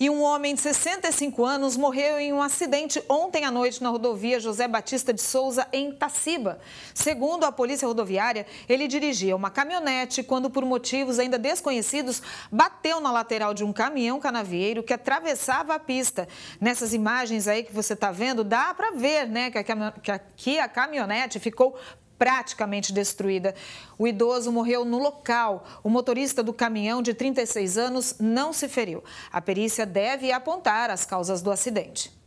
E um homem de 65 anos morreu em um acidente ontem à noite na rodovia José Batista de Souza, em Taciba. Segundo a Polícia Rodoviária, ele dirigia uma caminhonete quando, por motivos ainda desconhecidos, bateu na lateral de um caminhão canavieiro que atravessava a pista. Nessas imagens aí que você está vendo, dá para ver né, que a, a caminhonete ficou praticamente destruída. O idoso morreu no local. O motorista do caminhão de 36 anos não se feriu. A perícia deve apontar as causas do acidente.